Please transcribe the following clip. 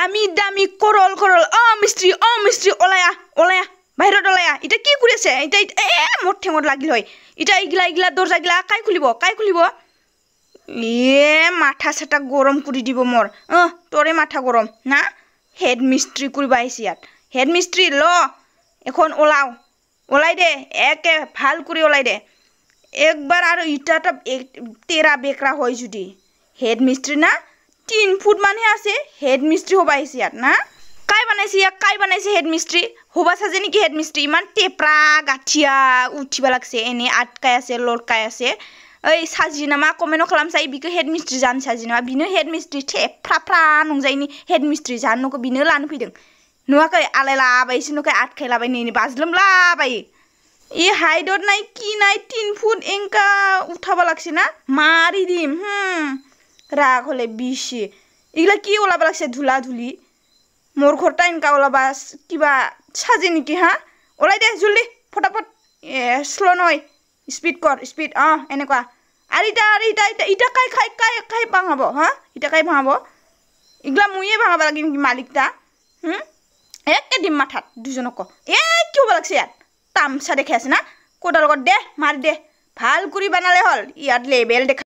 দামী দামী কৰল কৰল অ মিস্ত্ৰী অ মিস্ত্ৰী ওলায়া ওলায়া বাহিৰত ওলায়া এতিয়া কি কৰি আছে এতিয়া এ মোৰ ঠেঙত লাগিল হয় এতিয়া এইগিলা এইগিলা দৰ্জাগিলা কাই খুলিব কাই খুলিব এ মাথা চাথা গৰম কৰি দিব মোৰ অ তৰে মাথা গৰম না হেড মিস্ত্ৰী কৰিব আহিছে ইয়াত হেড মিস্ত্ৰী ল এখন ওলাওঁ ওলাই দে একে ভাল কৰি ওলাই দে একবাৰ আৰু ইটা এটা তেৰা বেকৰা হয় যদি হেড মিস্ত্ৰী না তিন ফুট মানে আছে হেড মিস্ত্রী হবা আহিছে ইয়াত না কাই বানাইছে ইয়াক কাই বানাইছে হেড মিস্ত্রী হবা চাজে নেকি হেড মিস্ত্রী ইমান টেপৰা গাঠিয়া উঠিবা লাগছে এনে আটকাই আছে লৰকাই আছে ঐ চাজি নামা কমেনো খালামছা বিকে হেড মিস্ত্ৰী জান চাজি নামা বিনো হেড মিস্ত্ৰী ঠেপ্ৰা ফ্ৰা নংযায়নি হেড মিস্ত্ৰী জান নকৈ বিনো লানো ফৈদিং নোৱাকৈ আলাই লাবাইছে নকৈ আটকাই লাবাই নেনি বাজলম লাবাই ই হাইডত নাই কি নাই তিন ফুট এংকা উঠাব লাগছে না মাৰি দিম হুম ৰাগ হ'লে বিচে এইগিলা কি ওলাব লাগিছে ধূলা ধূলি মোৰ ঘৰতা এনেকুৱা ওলাবা কিবা চাজি নেকি হা ওলাই দে জুলি ফটাফট শ্ল' নহয় স্পীড কৰ স্পীড অঁ এনেকুৱা আৰু ইতা আৰু ইতা ইতা ইতা কাই খাই কাই খাই ভাঙাব হা ইতা কাই ভাঙাব এইগিলা ময়ে ভাঙাব লাগে নেকি মালিকটা একে দিম মাথাত দুজনক এই কি হ'ব লাগিছে ইয়াত তামচা দেখাই আছে না কোটাৰ লগত দে মাৰ দে ভাল কৰি বনালে হ'ল ইয়াত লেবেল দেখা